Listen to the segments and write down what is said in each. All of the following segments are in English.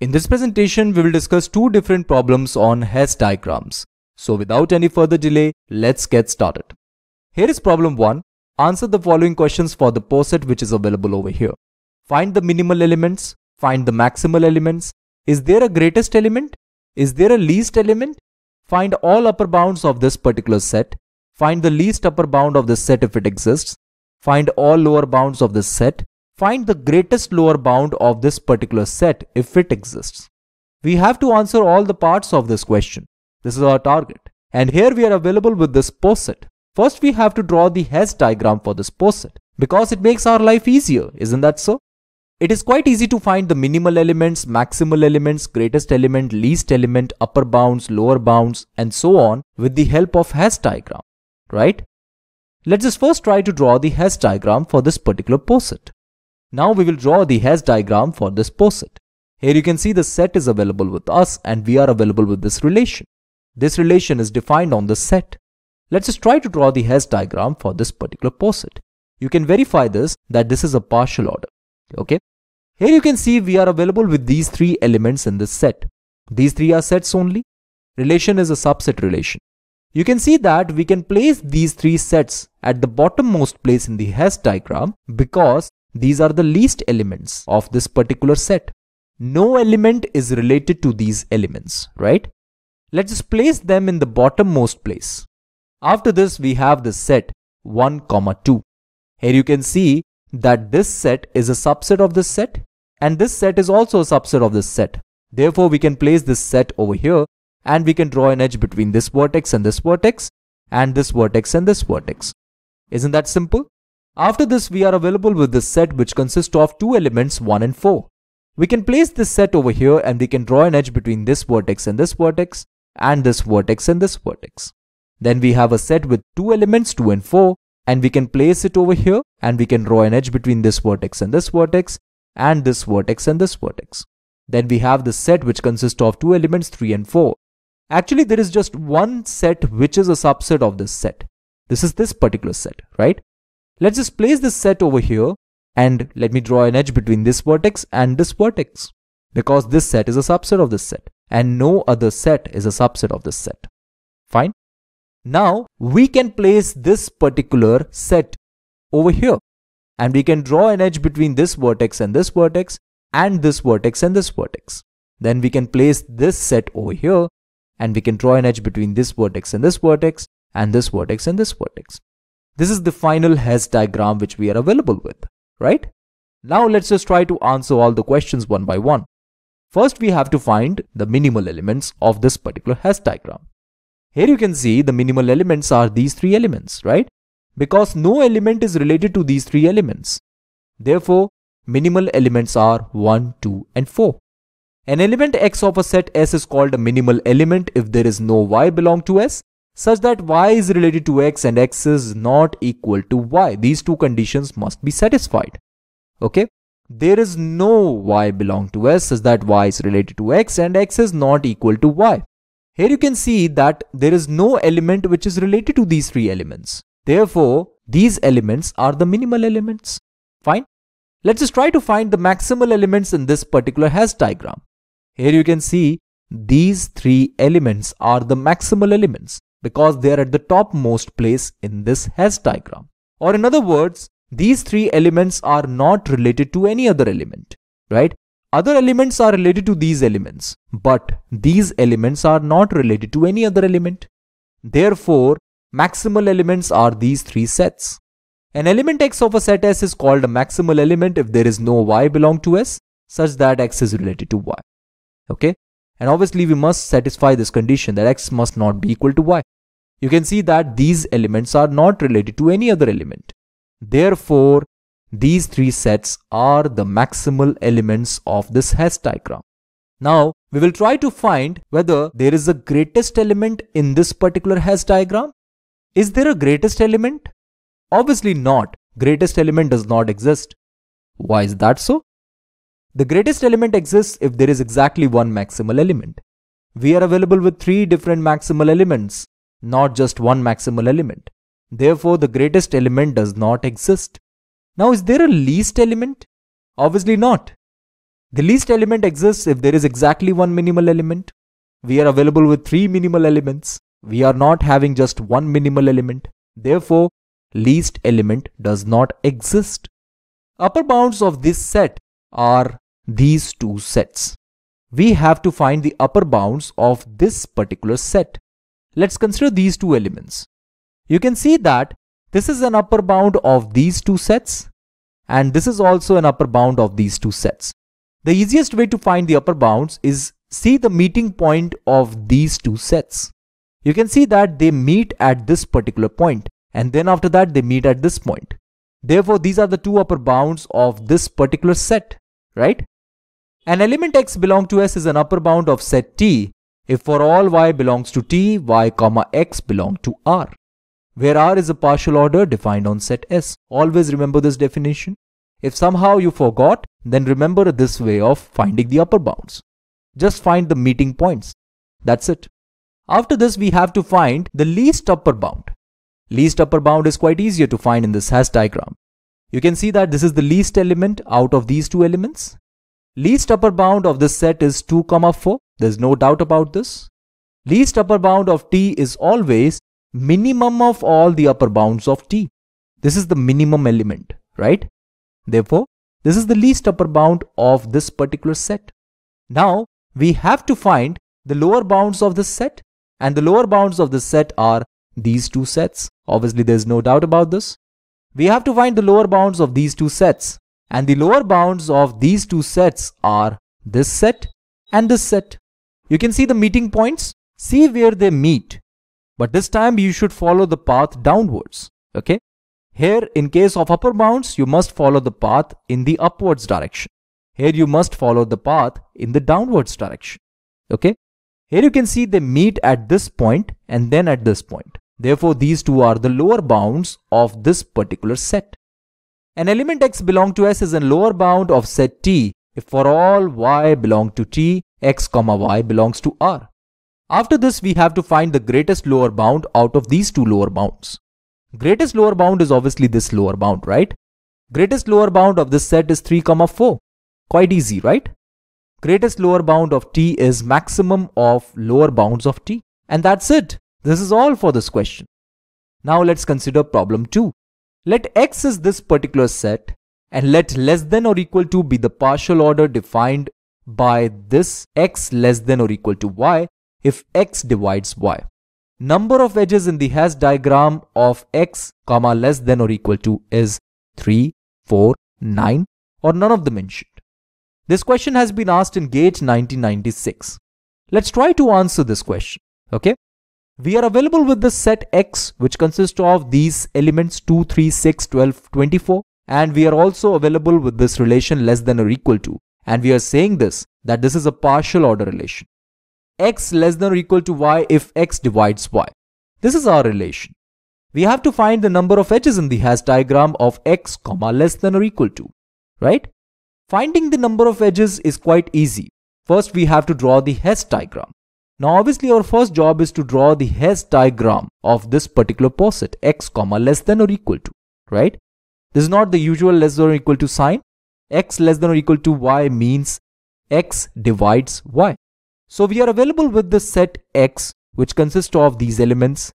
In this presentation, we will discuss two different problems on Hess diagrams. So without any further delay, let's get started. Here is problem 1. Answer the following questions for the poset which is available over here. Find the minimal elements, find the maximal elements. Is there a greatest element? Is there a least element? Find all upper bounds of this particular set. Find the least upper bound of this set if it exists. Find all lower bounds of this set. Find the greatest lower bound of this particular set if it exists. We have to answer all the parts of this question. This is our target. And here we are available with this poset. First we have to draw the Hess diagram for this poset because it makes our life easier, isn't that so? It is quite easy to find the minimal elements, maximal elements, greatest element, least element, upper bounds, lower bounds and so on with the help of Hess diagram, right? Let's just first try to draw the Hess diagram for this particular poset. Now we will draw the hash diagram for this POSIT. Here you can see the set is available with us and we are available with this relation. This relation is defined on the set. Let's just try to draw the hash diagram for this particular POSIT. You can verify this that this is a partial order. Okay. Here you can see we are available with these three elements in this set. These three are sets only. Relation is a subset relation. You can see that we can place these three sets at the bottommost place in the hash diagram because these are the least elements of this particular set. No element is related to these elements, right? Let's just place them in the bottommost place. After this, we have the set 1, comma 2. Here you can see that this set is a subset of this set and this set is also a subset of this set. Therefore, we can place this set over here and we can draw an edge between this vertex and this vertex and this vertex and this vertex. Isn't that simple? After this, we are available with this set which consists of two elements 1 and 4. We can place this set over here and we can draw an edge between this vertex and this vertex and this vertex and this vertex. Then we have a set with two elements 2 and 4 and we can place it over here and we can draw an edge between this vertex and this vertex and this vertex and this vertex. Then we have the set which consists of two elements 3 and 4. Actually there is just one set which is a subset of this set. This is this particular set, right? Let's just place this set over here and let me draw an edge between this vertex and this vertex because this set is a subset of this set and no other set is a subset of this set. Fine. Now we can place this particular set over here and we can draw an edge between this vertex and this vertex and this vertex and this vertex. Then we can place this set over here and we can draw an edge between this vertex and this vertex and this vertex and this vertex. This is the final Hess diagram which we are available with, right? Now let's just try to answer all the questions one by one. First we have to find the minimal elements of this particular Hess diagram. Here you can see the minimal elements are these three elements, right? Because no element is related to these three elements. Therefore, minimal elements are 1, 2 and 4. An element x of a set S is called a minimal element if there is no y belong to S such that y is related to x and x is not equal to y. These two conditions must be satisfied. Okay. There is no y belong to s such that y is related to x and x is not equal to y. Here you can see that there is no element which is related to these three elements. Therefore, these elements are the minimal elements. Fine. Let's just try to find the maximal elements in this particular hash diagram. Here you can see these three elements are the maximal elements because they are at the topmost place in this Hess diagram. Or in other words, these three elements are not related to any other element, right? Other elements are related to these elements, but these elements are not related to any other element. Therefore, maximal elements are these three sets. An element x of a set S is called a maximal element if there is no y belong to S such that x is related to y. Okay, and obviously we must satisfy this condition that x must not be equal to y. You can see that these elements are not related to any other element. Therefore, these three sets are the maximal elements of this Hess diagram. Now, we will try to find whether there is a greatest element in this particular Hess diagram. Is there a greatest element? Obviously not. Greatest element does not exist. Why is that so? The greatest element exists if there is exactly one maximal element. We are available with three different maximal elements, not just one maximal element. Therefore, the greatest element does not exist. Now, is there a least element? Obviously not. The least element exists if there is exactly one minimal element. We are available with three minimal elements. We are not having just one minimal element. Therefore, least element does not exist. Upper bounds of this set are these two sets. We have to find the upper bounds of this particular set. Let's consider these two elements. You can see that this is an upper bound of these two sets and this is also an upper bound of these two sets. The easiest way to find the upper bounds is see the meeting point of these two sets. You can see that they meet at this particular point and then after that they meet at this point. Therefore, these are the two upper bounds of this particular set, right? An element x belong to S is an upper bound of set T if for all y belongs to T, y comma x belong to R, where R is a partial order defined on set S. Always remember this definition. If somehow you forgot, then remember this way of finding the upper bounds. Just find the meeting points. That's it. After this, we have to find the least upper bound. Least upper bound is quite easier to find in this hash diagram. You can see that this is the least element out of these two elements Least upper bound of this set is 2 comma 4. There's no doubt about this. Least upper bound of T is always minimum of all the upper bounds of T. This is the minimum element, right? Therefore, this is the least upper bound of this particular set. Now, we have to find the lower bounds of this set and the lower bounds of this set are these two sets. Obviously, there's no doubt about this. We have to find the lower bounds of these two sets and the lower bounds of these two sets are this set and this set. You can see the meeting points, see where they meet. But this time you should follow the path downwards, okay? Here in case of upper bounds, you must follow the path in the upwards direction. Here you must follow the path in the downwards direction, okay? Here you can see they meet at this point and then at this point. Therefore, these two are the lower bounds of this particular set. An element x belong to S is a lower bound of set T if for all y belong to T, x comma y belongs to R. After this, we have to find the greatest lower bound out of these two lower bounds. Greatest lower bound is obviously this lower bound, right? Greatest lower bound of this set is 3 comma 4. Quite easy, right? Greatest lower bound of T is maximum of lower bounds of T. And that's it. This is all for this question. Now let's consider problem 2. Let X is this particular set and let less than or equal to be the partial order defined by this X less than or equal to Y if X divides Y. Number of edges in the hash diagram of X comma less than or equal to is 3, 4, 9 or none of the mentioned. This question has been asked in GATE 1996. Let's try to answer this question. Okay, we are available with the set X which consists of these elements 2, 3, 6, 12, 24 and we are also available with this relation less than or equal to and we are saying this that this is a partial order relation. x less than or equal to y if x divides y. This is our relation. We have to find the number of edges in the hash diagram of x comma less than or equal to, right? Finding the number of edges is quite easy. First we have to draw the Hess diagram. Now obviously our first job is to draw the Hess diagram of this particular poset x comma less than or equal to, right? This is not the usual less than or equal to sign. x less than or equal to y means x divides y. So we are available with the set x which consists of these elements.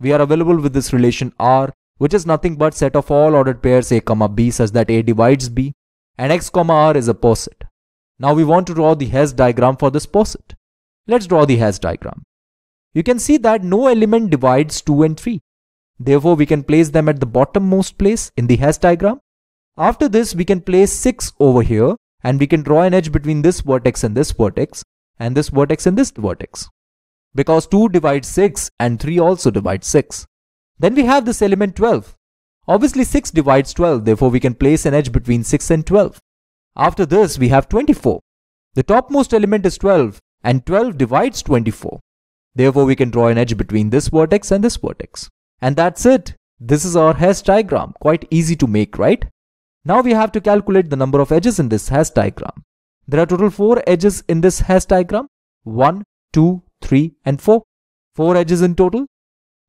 We are available with this relation R which is nothing but set of all ordered pairs a comma b such that a divides b and x comma r is a poset. Now we want to draw the Hess diagram for this poset. Let's draw the hash diagram. You can see that no element divides 2 and 3. Therefore, we can place them at the bottommost place in the hash diagram. After this, we can place 6 over here and we can draw an edge between this vertex and this vertex and this vertex and this vertex. Because 2 divides 6 and 3 also divides 6. Then we have this element 12. Obviously 6 divides 12, therefore we can place an edge between 6 and 12. After this, we have 24. The topmost element is 12 and 12 divides 24. Therefore, we can draw an edge between this vertex and this vertex. And that's it. This is our hash diagram. Quite easy to make, right? Now we have to calculate the number of edges in this hash diagram. There are total 4 edges in this hash diagram. 1, 2, 3 and 4. 4 edges in total.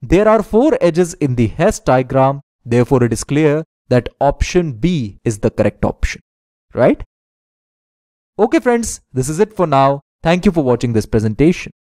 There are 4 edges in the hash diagram. Therefore, it is clear that option B is the correct option, right? Okay friends, this is it for now. Thank you for watching this presentation.